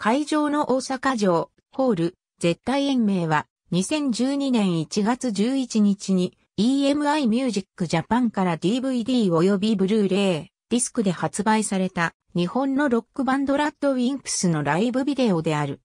会場の大阪城、ホール、絶対延命は、2012年1月11日に、EMI Music Japan から DVD 及びブルーレイ、ディスクで発売された、日本のロックバンドラッドウィンプスのライブビデオである。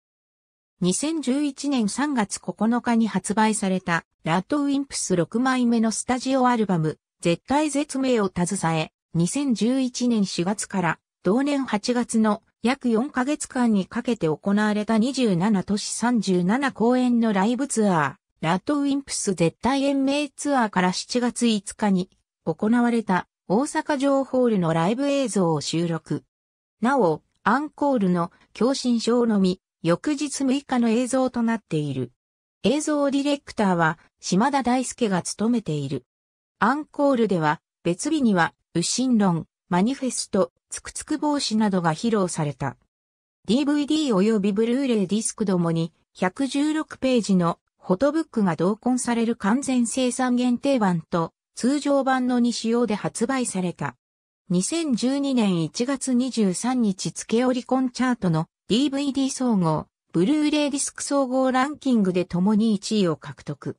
2011年3月9日に発売された、ラッドウィンプス6枚目のスタジオアルバム、絶対絶命を携え、2011年4月から、同年8月の約4ヶ月間にかけて行われた27都市37公演のライブツアー、ラッドウィンプス絶対延命ツアーから7月5日に行われた大阪城ホールのライブ映像を収録。なお、アンコールの共振症のみ、翌日6日の映像となっている。映像ディレクターは島田大輔が務めている。アンコールでは別日には、右心論、マニフェスト、つくつく帽子などが披露された。DVD 及びブルーレイディスクどもに116ページのフォトブックが同梱される完全生産限定版と通常版の2仕様で発売された。2012年1月23日付オリコンチャートの DVD 総合、ブルーレイディスク総合ランキングで共に1位を獲得。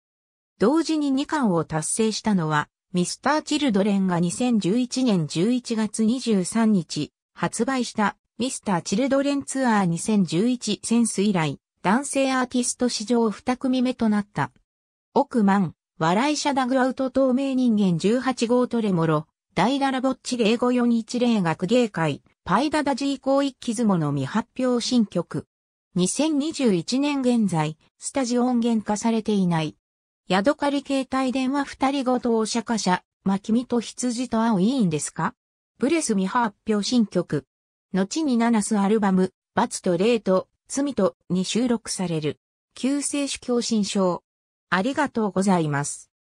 同時に2巻を達成したのはミスター・チルドレンが2011年11月23日発売したミスター・チルドレンツアー2011センス以来男性アーティスト史上2組目となった。億万、笑い者ダグアウト透明人間18号トレモロ、大ダラボッチ0語4一0学芸会、パイダダジーコーイキズモの未発表新曲。2021年現在、スタジオ音源化されていない、ヤドカリ携帯電話二人ごとお釈迦者、ま君と羊とういいんですかブレスミ発表新曲。後に七スアルバム、罰と霊と、罪とに収録される。救世主狂信症。ありがとうございます。